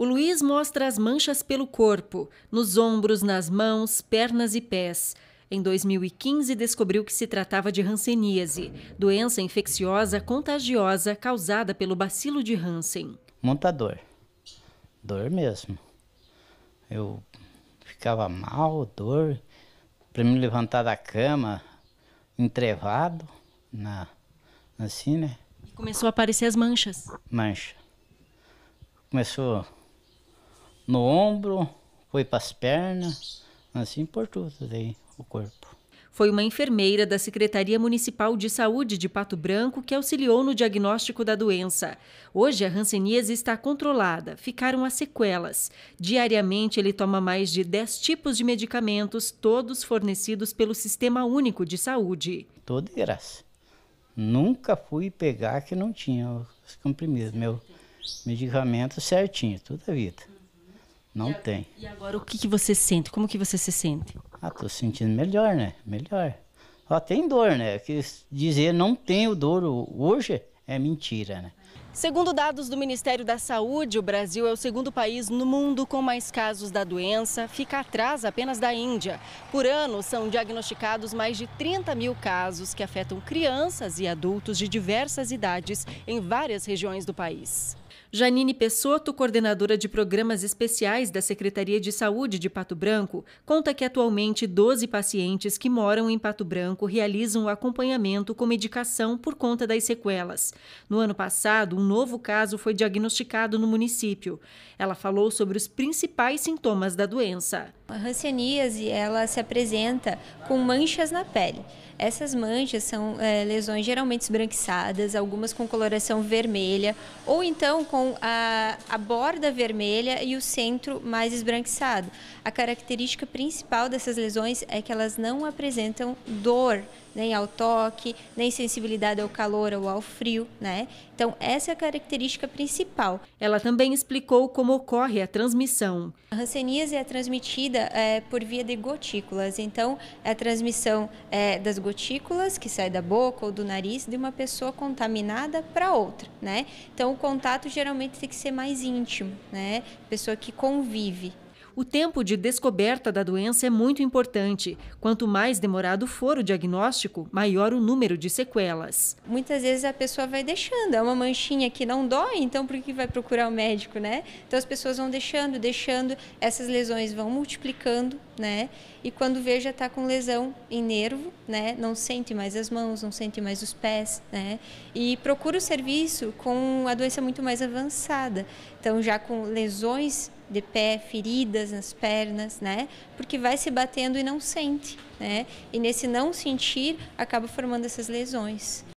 O Luiz mostra as manchas pelo corpo, nos ombros, nas mãos, pernas e pés. Em 2015, descobriu que se tratava de hanseníase, doença infecciosa contagiosa causada pelo bacilo de Hansen. Muita dor. Dor mesmo. Eu ficava mal, dor. Para me levantar da cama, entrevado, na, assim, né? E começou a aparecer as manchas. Mancha. Começou no ombro, foi para as pernas, assim por tudo daí, o corpo. Foi uma enfermeira da Secretaria Municipal de Saúde de Pato Branco que auxiliou no diagnóstico da doença. Hoje a hanseníase está controlada, ficaram as sequelas. Diariamente ele toma mais de 10 tipos de medicamentos, todos fornecidos pelo Sistema Único de Saúde. Todo graça. Nunca fui pegar que não tinha os comprimidos, meu medicamento certinho, toda a é vida. Não e a, tem. E agora o que, que você sente? Como que você se sente? Ah, tô sentindo melhor, né? Melhor. Só tem dor, né? Que dizer não tenho dor hoje é mentira, né? Segundo dados do Ministério da Saúde, o Brasil é o segundo país no mundo com mais casos da doença, fica atrás apenas da Índia. Por ano, são diagnosticados mais de 30 mil casos que afetam crianças e adultos de diversas idades em várias regiões do país. Janine Pessoto, coordenadora de programas especiais da Secretaria de Saúde de Pato Branco, conta que atualmente 12 pacientes que moram em Pato Branco realizam o acompanhamento com medicação por conta das sequelas. No ano passado, um novo caso foi diagnosticado no município. Ela falou sobre os principais sintomas da doença. A hanseníase ela se apresenta com manchas na pele. Essas manchas são é, lesões geralmente esbranquiçadas, algumas com coloração vermelha, ou então com a, a borda vermelha e o centro mais esbranquiçado. A característica principal dessas lesões é que elas não apresentam dor nem ao toque, nem sensibilidade ao calor ou ao frio, né? Então, essa é a característica principal. Ela também explicou como ocorre a transmissão. A hanseníase é transmitida transmitida é, por via de gotículas. Então, é a transmissão é, das gotículas que sai da boca ou do nariz de uma pessoa contaminada para outra, né? Então, o contato geralmente tem que ser mais íntimo, né? Pessoa que convive. O tempo de descoberta da doença é muito importante. Quanto mais demorado for o diagnóstico, maior o número de sequelas. Muitas vezes a pessoa vai deixando, é uma manchinha que não dói, então por que vai procurar o médico, né? Então as pessoas vão deixando, deixando, essas lesões vão multiplicando, né? E quando vê já está com lesão em nervo, né? Não sente mais as mãos, não sente mais os pés, né? E procura o serviço com a doença muito mais avançada. Então já com lesões de pé, feridas nas pernas, né? Porque vai se batendo e não sente, né? E nesse não sentir acaba formando essas lesões.